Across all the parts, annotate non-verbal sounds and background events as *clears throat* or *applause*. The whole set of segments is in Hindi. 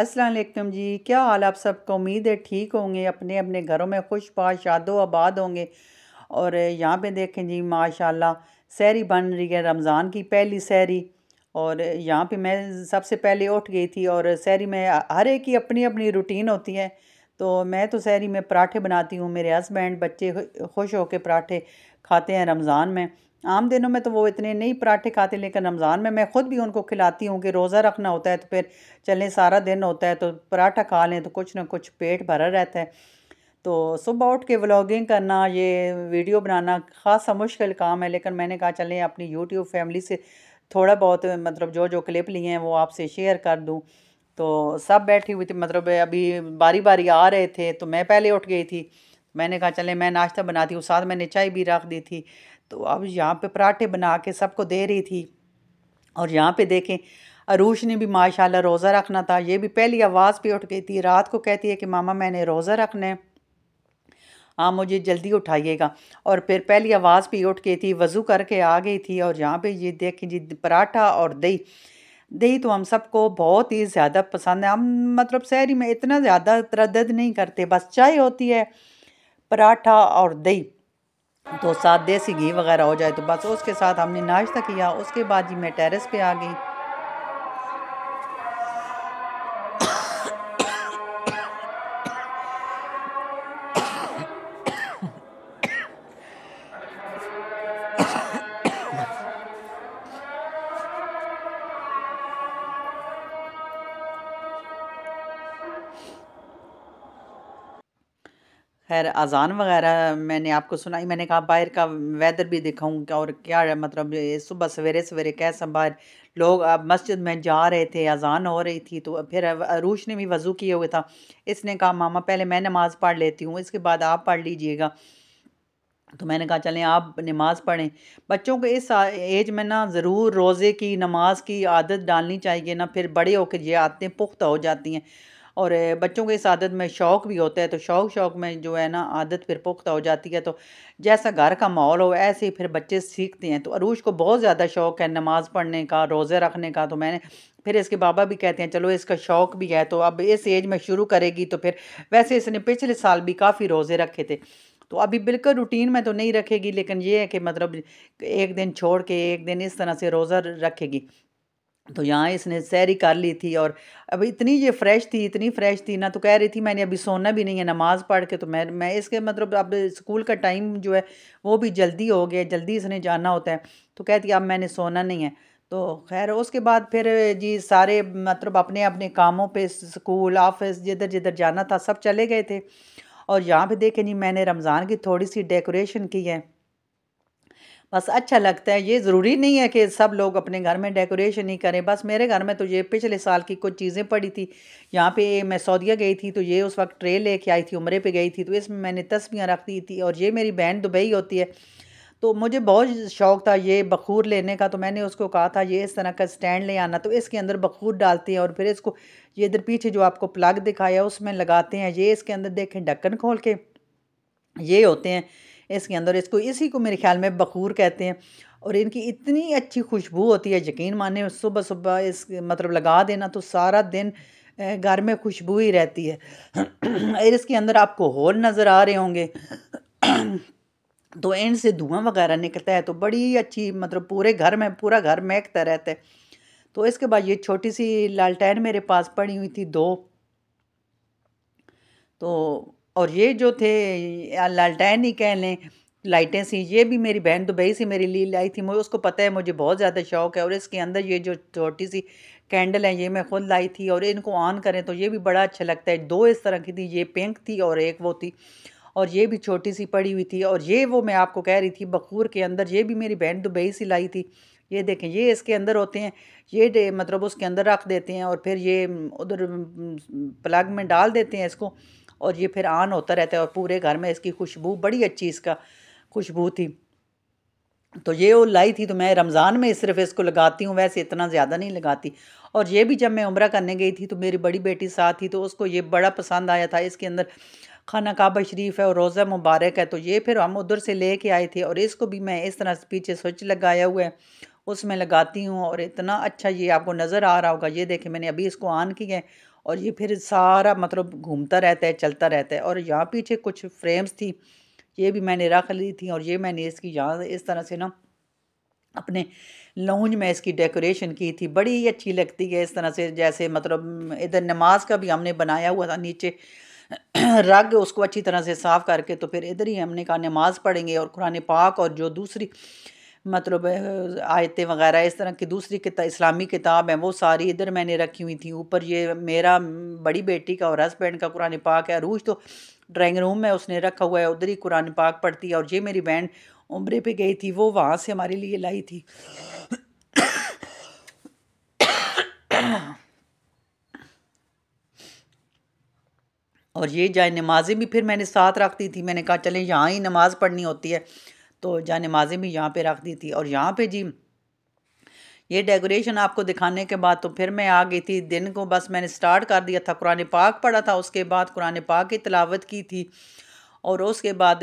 असलम जी क्या हाल आप सबको उम्मीद है ठीक होंगे अपने अपने घरों में खुश पाश शादो आबाद होंगे और यहाँ पे देखें जी माशाल्लाह सहरी बन रही है रमज़ान की पहली सहरी और यहाँ पे मैं सबसे पहले उठ गई थी और सहरी में हर एक की अपनी अपनी रूटीन होती है तो मैं तो सहरी में पराठे बनाती हूँ मेरे हस्बैंड बच्चे खुश होकर पराठे खाते हैं रमज़ान में आम दिनों में तो वो इतने नहीं पराठे खाते लेकिन रमज़ान में मैं ख़ुद भी उनको खिलाती हूँ कि रोज़ा रखना होता है तो फिर चलें सारा दिन होता है तो पराठा खा लें तो कुछ ना कुछ पेट भरा रहता है तो सुबह उठ के व्लॉगिंग करना ये वीडियो बनाना खासा मुश्किल काम है लेकिन मैंने कहा चलें अपनी यूट्यूब फैमिली से थोड़ा बहुत मतलब जो जो क्लिप लिए हैं वो आपसे शेयर कर दूँ तो सब बैठी हुई थी मतलब अभी बारी बारी आ रहे थे तो मैं पहले उठ गई थी मैंने कहा चले मैं नाश्ता बनाती हूँ साथ मैंने चाय भी रख दी थी तो अब यहाँ पे पराठे बना के सबको दे रही थी और यहाँ पे देखें अरूश ने भी माशाल्लाह रोज़ा रखना था ये भी पहली आवाज़ पे उठ गई थी रात को कहती है कि मामा मैंने रोज़ा रखना है हाँ मुझे जल्दी उठाइएगा और फिर पहली आवाज़ पे उठ गई थी वज़ू करके आ गई थी और यहाँ पे ये देखें जी पराठा और दही दही तो हम सबको बहुत ही ज़्यादा पसंद है हम मतलब शहरी में इतना ज़्यादा तरद नहीं करते बस चाय होती है पराठा और दही तो साथ देसी घी वगैरह हो जाए तो बस उसके साथ हमने नाश्ता किया उसके बाद जी मैं टेरेस पे आ गई खैर अज़ान वगैरह मैंने आपको सुनाई मैंने कहा बाहर का वेदर भी दिखाऊँ क्या और क्या मतलब सुबह सवेरे सवेरे कैसा बाहर लोग अब मस्जिद में जा रहे थे अजान हो रही थी तो फिर अरूश ने भी वज़ू किए हुए था इसने कहा मामा पहले मैं नमाज़ पढ़ लेती हूँ इसके बाद आप पढ़ लीजिएगा तो मैंने कहा चलें आप नमाज़ पढ़ें बच्चों को इस एज में ना ज़रूर रोज़े की नमाज की आदत डालनी चाहिए ना फिर बड़े होकर ये आदतें पुख्ता हो जाती हैं और बच्चों के इस आदत में शौक़ भी होता है तो शौक़ शौक़ में जो है ना आदत फिर पुख्ता हो जाती है तो जैसा घर का माहौल हो ऐसे ही फिर बच्चे सीखते हैं तो अरूज को बहुत ज़्यादा शौक़ है नमाज़ पढ़ने का रोज़े रखने का तो मैंने फिर इसके बाबा भी कहते हैं चलो इसका शौक़ भी है तो अब इस एज में शुरू करेगी तो फिर वैसे इसने पिछले साल भी काफ़ी रोज़े रखे थे तो अभी बिल्कुल रूटीन में तो नहीं रखेगी लेकिन ये है कि मतलब एक दिन छोड़ के एक दिन इस तरह से रोज़ा रखेगी तो यहाँ इसने सैरी कर ली थी और अब इतनी ये फ्रेश थी इतनी फ्रेश थी ना तो कह रही थी मैंने अभी सोना भी नहीं है नमाज़ पढ़ के तो मैं मैं इसके मतलब अब स्कूल का टाइम जो है वो भी जल्दी हो गया जल्दी इसने जाना होता है तो कहती अब मैंने सोना नहीं है तो खैर उसके बाद फिर जी सारे मतलब अपने अपने कामों पर स्कूल ऑफिस जिधर जिधर जाना था सब चले गए थे और यहाँ पर देखें जी मैंने रमज़ान की थोड़ी सी डेकोरेशन की है बस अच्छा लगता है ये ज़रूरी नहीं है कि सब लोग अपने घर में डेकोरेशन ही करें बस मेरे घर में तो ये पिछले साल की कुछ चीज़ें पड़ी थी यहाँ पे मैं सऊदिया गई थी तो ये उस वक्त ट्रे लेके आई थी उम्र पे गई थी तो इसमें मैंने तस्वीरें रख दी थी और ये मेरी बहन दुबई होती है तो मुझे बहुत शौक़ था ये बखूर लेने का तो मैंने उसको कहा था ये इस तरह का स्टैंड ले आना तो इसके अंदर बखूर डालते हैं और फिर इसको ये इधर पीछे जो आपको प्लग दिखाया उसमें लगाते हैं ये इसके अंदर देखें ढक्कन खोल के ये होते हैं इसके अंदर इसको इसी को मेरे ख्याल में बखूर कहते हैं और इनकी इतनी अच्छी खुशबू होती है यकीन माने सुबह सुबह इस मतलब लगा देना तो सारा दिन घर में खुशबू ही रहती है और इसके अंदर आपको होल नज़र आ रहे होंगे तो एंड से धुआं वगैरह निकलता है तो बड़ी अच्छी मतलब पूरे घर में पूरा घर महकता रहता है तो इसके बाद ये छोटी सी लालटेन मेरे पास पड़ी हुई थी दो तो और ये जो थे लालटैन ही कह लें लाइटें सी ये भी मेरी बहन दुबई से मेरी ली लाई थी मुझे उसको पता है मुझे बहुत ज़्यादा शौक है और इसके अंदर ये जो छोटी सी कैंडल है ये मैं खुद लाई थी और इनको ऑन करें तो ये भी बड़ा अच्छा लगता है दो इस तरह की थी ये पिंक थी और एक वो थी और ये भी छोटी सी पड़ी हुई थी और ये वो मैं आपको कह रही थी बखूर के अंदर ये भी मेरी बहन दुबई से लाई थी ये देखें ये इसके अंदर होते हैं ये मतलब उसके अंदर रख देते हैं और फिर ये उधर प्लग में डाल देते हैं इसको और ये फिर आन होता रहता है और पूरे घर में इसकी खुशबू बड़ी अच्छी इसका खुशबू थी तो ये वो लाई थी तो मैं रमज़ान में सिर्फ इसको लगाती हूँ वैसे इतना ज़्यादा नहीं लगाती और ये भी जब मैं उम्र करने गई थी तो मेरी बड़ी बेटी साथ थी तो उसको ये बड़ा पसंद आया था इसके अंदर खाना काबा शरीफ है और रोज़ा मुबारक है तो ये फिर हम उधर से ले कर आए थे और इसको भी मैं इस तरह से पीछे स्विच लगाया हुआ है उसमें लगाती हूँ और इतना अच्छा ये आपको नज़र आ रहा होगा ये देखें मैंने अभी इसको ऑन किया है और ये फिर सारा मतलब घूमता रहता है चलता रहता है और यहाँ पीछे कुछ फ्रेम्स थी ये भी मैंने रख ली थी और ये मैंने इसकी यहाँ इस तरह से ना अपने लाउंज में इसकी डेकोरेशन की थी बड़ी ही अच्छी लगती है इस तरह से जैसे मतलब इधर नमाज का भी हमने बनाया हुआ था नीचे रग उसको अच्छी तरह से साफ़ करके तो फिर इधर ही हमने कहा नमाज़ पढ़ेंगे और कुरान पाक और जो दूसरी मतलब आयतें वगैरह इस तरह की दूसरी किता, इस्लामी किताब है वो सारी इधर मैंने रखी हुई थी ऊपर ये मेरा बड़ी बेटी का और हस्बैंड का कुरान पाक है अरूज तो ड्राइंग रूम में उसने रखा हुआ है उधर ही कुरान पाक पढ़ती है और ये मेरी बहन उम्रे पे गई थी वो वहाँ से हमारे लिए लाई थी और ये जाए नमाज़ें भी फिर मैंने साथ रखती थी मैंने कहा चले यहाँ ही नमाज़ पढ़नी होती है तो जा नमाजें भी यहाँ पे रख दी थी और यहाँ पे जी ये डेकोरेशन आपको दिखाने के बाद तो फिर मैं आ गई थी दिन को बस मैंने स्टार्ट कर दिया था कुरान पाक पढ़ा था उसके बाद कुरान पाक की तलावत की थी और उसके बाद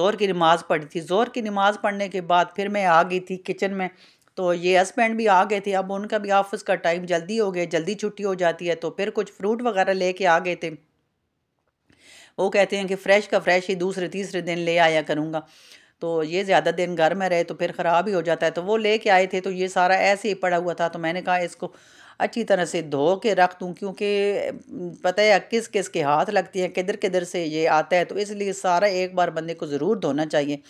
ज़ोर की नमाज़ पढ़ी थी ज़ोर की नमाज़ पढ़ने के बाद फिर मैं आ गई थी किचन में तो ये हस्बैंड भी आ गए थे अब उनका भी ऑफिस का टाइम जल्दी हो गया जल्दी छुट्टी हो जाती है तो फिर कुछ फ्रूट वगैरह लेके आ गए थे वो कहते हैं कि फ़्रेश का फ़्रेश ही दूसरे तीसरे दिन ले आया करूँगा तो ये ज़्यादा दिन घर में रहे तो फिर ख़राब ही हो जाता है तो वो ले आए थे तो ये सारा ऐसे ही पड़ा हुआ था तो मैंने कहा इसको अच्छी तरह से धो के रख दूँ क्योंकि पता है किस किस के हाथ लगती हैं किधर किधर से ये आता है तो इसलिए सारा एक बार बंदे को ज़रूर धोना चाहिए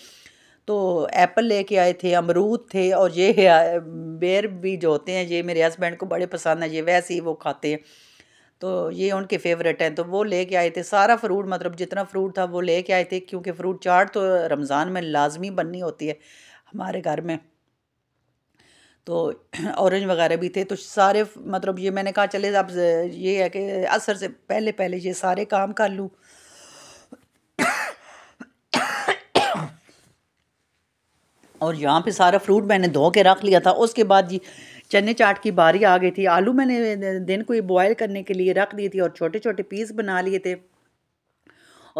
तो एप्पल लेके आए थे अमरूद थे और ये बेर भी जो होते हैं ये मेरे हस्बैंड को बड़े पसंद है ये वैसे ही वो खाते हैं तो ये उनके फेवरेट हैं तो वो लेके आए थे सारा फ्रूट मतलब जितना फ्रूट था वो लेके आए थे क्योंकि फ्रूट चाट तो रमज़ान में लाजमी बननी होती है हमारे घर में तो ऑरेंज *clears throat* वगैरह भी थे तो सारे मतलब ये मैंने कहा चले अब ये है कि असर से पहले पहले ये सारे काम कर लूँ और यहाँ पे सारा फ्रूट मैंने धो के रख लिया था उसके बाद जी चने चाट की बारी आ गई थी आलू मैंने दिन को बॉयल करने के लिए रख दी थी और छोटे छोटे पीस बना लिए थे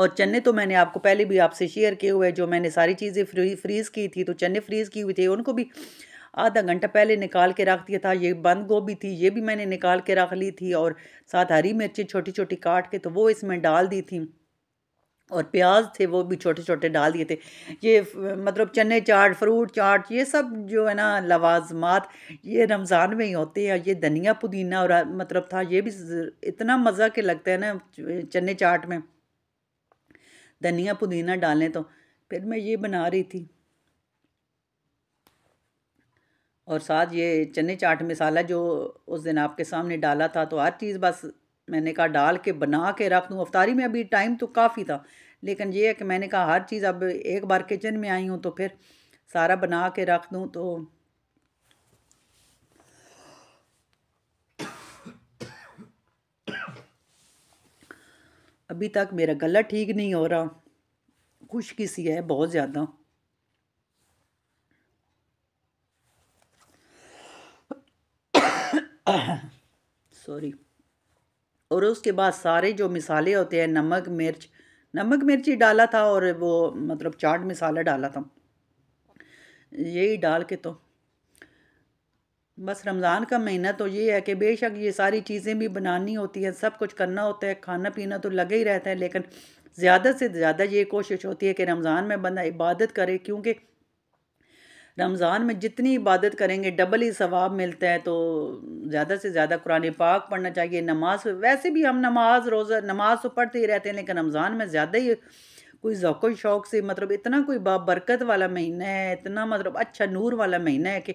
और चने तो मैंने आपको पहले भी आपसे शेयर किए हुए जो मैंने सारी चीज़ें फ्री फ्रीज़ की थी तो चने फ्रीज़ की हुई थी उनको भी आधा घंटा पहले निकाल के रख दिया था ये बंद गोभी थी ये भी मैंने निकाल के रख ली थी और साथ हरी मिर्ची छोटी छोटी काट के तो वो इसमें डाल दी थी और प्याज थे वो भी छोटे छोटे डाल दिए थे ये मतलब चने चाट फ्रूट चाट ये सब जो है ना लवाजमात ये रमज़ान में ही होते हैं ये धनिया पुदीना और मतलब था ये भी इतना मज़ा के लगता है ना चने चाट में धनिया पुदीना डालें तो फिर मैं ये बना रही थी और साथ ये चने चाट मसाला जो उस दिन आपके सामने डाला था तो हर चीज़ बस मैंने कहा डाल के बना के रख दूँ अफ्तारी में अभी टाइम तो काफ़ी था लेकिन ये है कि मैंने कहा हर चीज़ अब एक बार किचन में आई हूँ तो फिर सारा बना के रख दूँ तो अभी तक मेरा गला ठीक नहीं हो रहा खुश किसी है बहुत ज़्यादा सॉरी *coughs* और उसके बाद सारे जो मिसाले होते हैं नमक मिर्च नमक मिर्च ही डाला था और वो मतलब चाट मिसाला डाला था यही डाल के तो बस रमज़ान का महीना तो ये है कि बेशक ये सारी चीज़ें भी बनानी होती हैं सब कुछ करना होता है खाना पीना तो लगे ही रहता है लेकिन ज़्यादा से ज़्यादा ये कोशिश होती है कि रमज़ान में बंदा इबादत करे क्योंकि रमज़ान में जितनी इबादत करेंगे डबल ही सवाब मिलता है तो ज़्यादा से ज़्यादा कुरान पाक पढ़ना चाहिए नमाज वैसे भी हम नमाज रोज़ा नमाज तो पढ़ते ही रहते हैं लेकिन रमज़ान में ज़्यादा ही कोई ज़ौक़ शौक़ से मतलब इतना कोई बाबरकत वाला महीना है इतना मतलब अच्छा नूर वाला महीना है कि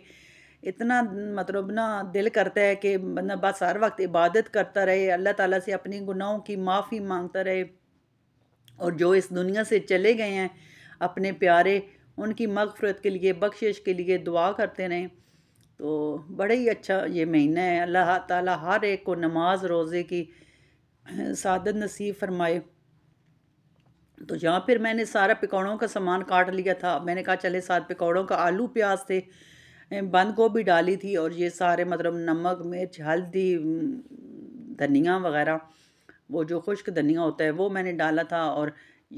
इतना मतलब ना दिल करता है कि मतलब बस हर वक्त इबादत करता रहे अल्लाह ताला से अपनी गुनाहों की माफ़ी मांगता रहे और जो इस दुनिया से चले गए हैं अपने प्यारे उनकी मगफरत के लिए बख्शिश के लिए दुआ करते रहें तो बड़ा ही अच्छा ये महीना है अल्लाह ताला हर एक को नमाज रोज़े की सादत नसीब फरमाए तो यहाँ फिर मैंने सारा पकौड़ों का सामान काट लिया था मैंने कहा चले साथ पकौड़ों का आलू प्याज थे बंद गोभी डाली थी और ये सारे मतलब नमक मिर्च हल्दी धनिया वगैरह वो जो खुश्क धनिया होता है वो मैंने डाला था और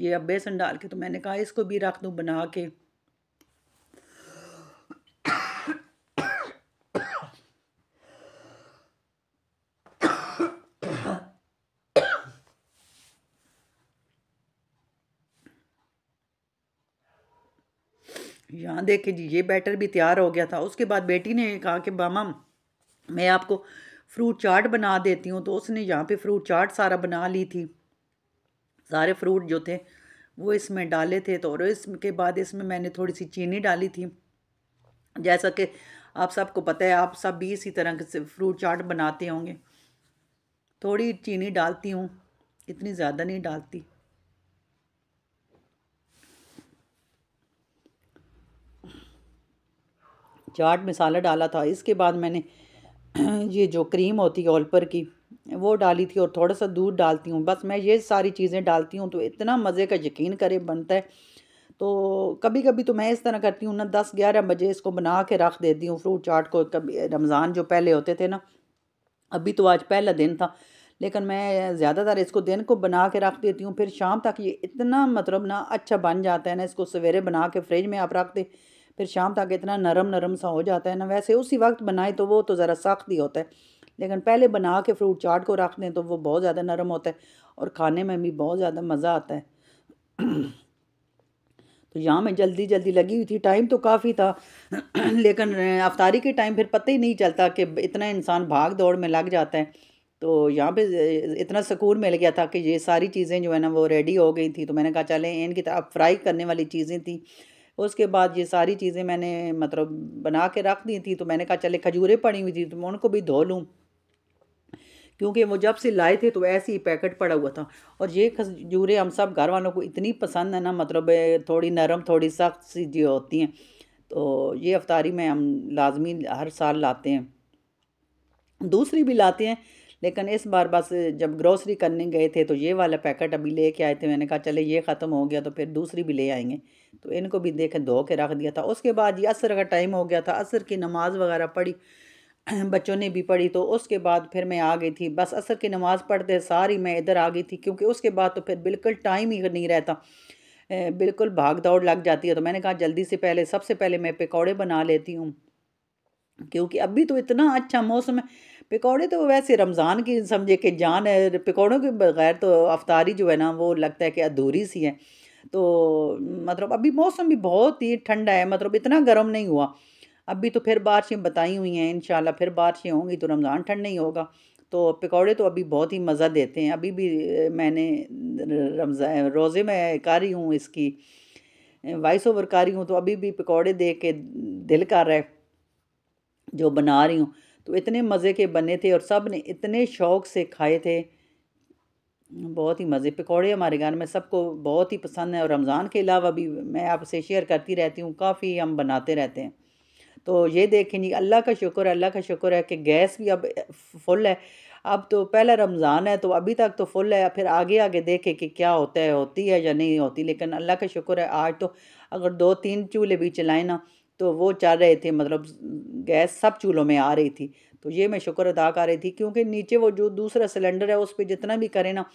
ये अब बेसन डाल के तो मैंने कहा इसको भी रख दूँ बना के देखे जी ये बैटर भी तैयार हो गया था उसके बाद बेटी ने कहा कि मामा मैं आपको फ्रूट चाट बना देती हूँ तो उसने यहाँ पे फ्रूट चाट सारा बना ली थी सारे फ्रूट जो थे वो इसमें डाले थे तो और इसके बाद इसमें मैंने थोड़ी सी चीनी डाली थी जैसा कि आप सबको पता है आप सब भी इसी तरह से फ्रूट चाट बनाते होंगे थोड़ी चीनी डालती हूँ इतनी ज़्यादा नहीं डालती चाट मसाला डाला था इसके बाद मैंने *clears throat* ये जो क्रीम होती है ऑलपर की वो डाली थी और थोड़ा सा दूध डालती हूँ बस मैं ये सारी चीज़ें डालती हूँ तो इतना मज़े का यकीन करे बनता है तो कभी कभी तो मैं इस तरह करती हूँ ना दस ग्यारह बजे इसको बना के रख देती हूँ फ्रूट चाट को कभी रमज़ान जो पहले होते थे ना अभी तो आज पहला दिन था लेकिन मैं ज़्यादातर इसको दिन को बना के रख देती हूँ फिर शाम तक ये इतना मतलब ना अच्छा बन जाता है ना इसको सवेरे बना के फ्रिज में आप रख दें फिर शाम तक इतना नरम नरम सा हो जाता है ना वैसे उसी वक्त बनाए तो वो तो ज़रा सख्त ही होता है लेकिन पहले बना के फ्रूट चाट को रख दें तो वो बहुत ज़्यादा नरम होता है और खाने में भी बहुत ज़्यादा मज़ा आता है *clears throat* तो यहाँ मैं जल्दी जल्दी लगी हुई थी टाइम तो काफ़ी था *clears throat* लेकिन अफ्तारी के टाइम फिर पता ही नहीं चलता कि इतना इंसान भाग दौड़ में लग जाता है तो यहाँ पे इतना सकून मिल गया था कि ये सारी चीज़ें जो है ना वो रेडी हो गई थी तो मैंने कहा चलें इनकी तरफ फ्राई करने वाली चीज़ें थी उसके बाद ये सारी चीज़ें मैंने मतलब बना के रख दी थी तो मैंने कहा चले खजूरें पड़ी हुई थी तो मैं उनको भी धो लूँ क्योंकि वो जब से लाए थे तो ऐसे ही पैकेट पड़ा हुआ था और ये खजूरें हम सब घर वालों को इतनी पसंद है ना मतलब थोड़ी नरम थोड़ी सख्त सी जो होती हैं तो ये अफ्तारी में हम लाजमी हर साल लाते हैं दूसरी भी लाते हैं लेकिन इस बार बस जब ग्रोसरी करने गए थे तो ये वाला पैकेट अभी ले के आए थे मैंने कहा चले ये ख़त्म हो गया तो फिर दूसरी भी ले आएंगे तो इनको भी देखें धो के रख दिया था उसके बाद ये असर का टाइम हो गया था असर की नमाज़ वगैरह पढ़ी *clears throat* बच्चों ने भी पढ़ी तो उसके बाद फिर मैं आ गई थी बस असर की नमाज़ पढ़ते सारी मैं इधर आ गई थी क्योंकि उसके बाद तो फिर बिल्कुल टाइम ही नहीं रहता बिल्कुल भाग दौड़ लग जाती है तो मैंने कहा जल्दी से पहले सबसे पहले मैं पकौड़े बना लेती हूँ क्योंकि अभी तो इतना अच्छा मौसम है पकौड़े तो वैसे रमज़ान की समझे कि जान है पकौड़ों के बगैर तो अफ्तारी जो है ना वो लगता है कि अधूरी सी है तो मतलब अभी मौसम भी बहुत ही ठंडा है मतलब इतना गर्म नहीं हुआ अभी तो फिर बारिशें बताई हुई हैं इन फिर बारिशें होंगी तो रमज़ान ठंड नहीं होगा तो पकौड़े तो अभी बहुत ही मज़ा देते हैं अभी भी मैंने रमज़ा रोज़े में कर रही हूँ इसकी वॉइस ओवर कर रही हूँ तो अभी भी पकौड़े दे के दिल कर रहा है जो बना रही हूँ तो इतने मज़े के बने थे और सब ने इतने शौक़ से खाए थे बहुत ही मज़े पकौड़े हमारे घर में सबको बहुत ही पसंद है और रमज़ान के अलावा भी मैं आपसे शेयर करती रहती हूँ काफ़ी हम बनाते रहते हैं तो ये देखें जी अल्लाह का शुक्र है अल्लाह का शुक्र है कि गैस भी अब फुल है अब तो पहला रमज़ान है तो अभी तक तो फुल है फिर आगे आगे देखे कि क्या होता है होती है या नहीं होती लेकिन अल्लाह का शुक्र है आज तो अगर दो तीन चूल्हे भी चलाए ना तो वो चल रहे थे मतलब गैस सब चूल्हों में आ रही थी तो ये मैं शुक्र अदा कर रही थी क्योंकि नीचे वो जो दूसरा सिलेंडर है उस पर जितना भी करें ना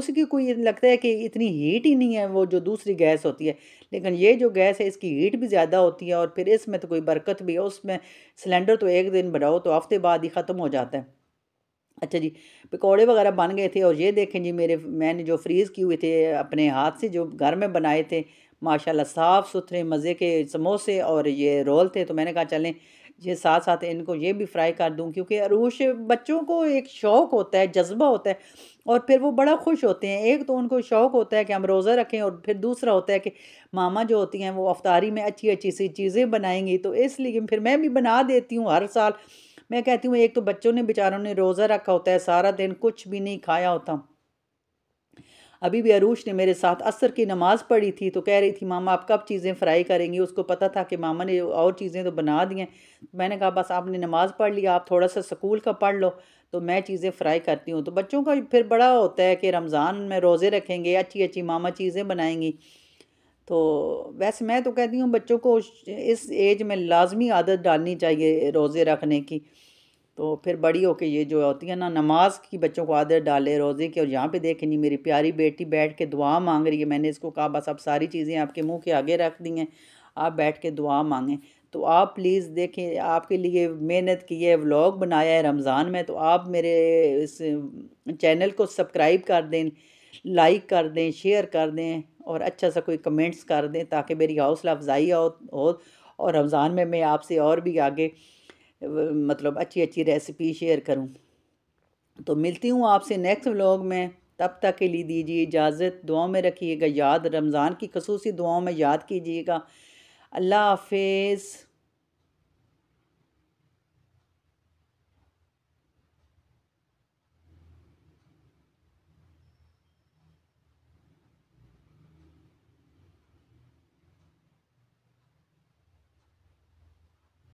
उसकी कोई लगता है कि इतनी हीट ही नहीं है वो जो दूसरी गैस होती है लेकिन ये जो गैस है इसकी हीट भी ज़्यादा होती है और फिर इसमें तो कोई बरकत भी है उसमें सिलेंडर तो एक दिन बढ़ाओ तो हफ्ते बाद ही ख़त्म हो जाता है अच्छा जी पकौड़े वगैरह बन गए थे और ये देखें जी मेरे मैंने जो फ्रीज़ किए हुए थे अपने हाथ से जो घर में बनाए थे माशाल्लाह साफ़ सुथरे मज़े के समोसे और ये रोल थे तो मैंने कहा चलें ये साथ साथ इनको ये भी फ्राई कर दूं क्योंकि अरूश बच्चों को एक शौक़ होता है जज्बा होता है और फिर वो बड़ा खुश होते हैं एक तो उनको शौक़ होता है कि हम रोज़ा रखें और फिर दूसरा होता है कि मामा जो होती हैं वो अफ्तारी में अच्छी अच्छी सी चीज़ें बनाएंगी तो इसलिए फिर मैं भी बना देती हूँ हर साल मैं कहती हूँ एक तो बच्चों ने बेचारों ने रोज़ा रखा होता है सारा दिन कुछ भी नहीं खाया होता अभी भी अरूश ने मेरे साथ असर की नमाज़ पढ़ी थी तो कह रही थी मामा आप कब चीज़ें फ्राई करेंगी उसको पता था कि मामा ने और चीज़ें तो बना दी हैं मैंने कहा बस आपने नमाज़ पढ़ ली आप थोड़ा सा स्कूल का पढ़ लो तो मैं चीज़ें फ्राई करती हूँ तो बच्चों का फिर बड़ा होता है कि रमज़ान में रोज़े रखेंगे अच्छी अच्छी मामा चीज़ें बनाएंगी तो वैसे मैं तो कहती हूँ बच्चों को इस एज में लाजमी आदत डालनी चाहिए रोज़े रखने की तो फिर बड़ी होके ये जो होती है ना नमाज की बच्चों को आदत डाले रोज़े की और यहाँ पे देखे नहीं मेरी प्यारी बेटी बैठ के दुआ मांग रही है मैंने इसको कहा बस आप सारी चीज़ें आपके मुंह के आगे रख दी हैं आप बैठ के दुआ मांगें तो आप प्लीज़ देखें आपके लिए मेहनत की है व्लॉग बनाया है रमज़ान में तो आप मेरे इस चैनल को सब्सक्राइब कर दें लाइक कर दें शेयर कर दें और अच्छा सा कोई कमेंट्स कर दें ताकि मेरी हौसला अफजाई हो और रमज़ान में मैं आपसे और भी आगे मतलब अच्छी अच्छी रेसिपी शेयर करूं तो मिलती हूँ आपसे नेक्स्ट व्लॉग में तब तक के लिए दीजिए इजाज़त दुआओं में रखिएगा याद रमज़ान की खसूसी दुआओं में याद कीजिएगा अल्लाह हाफिज़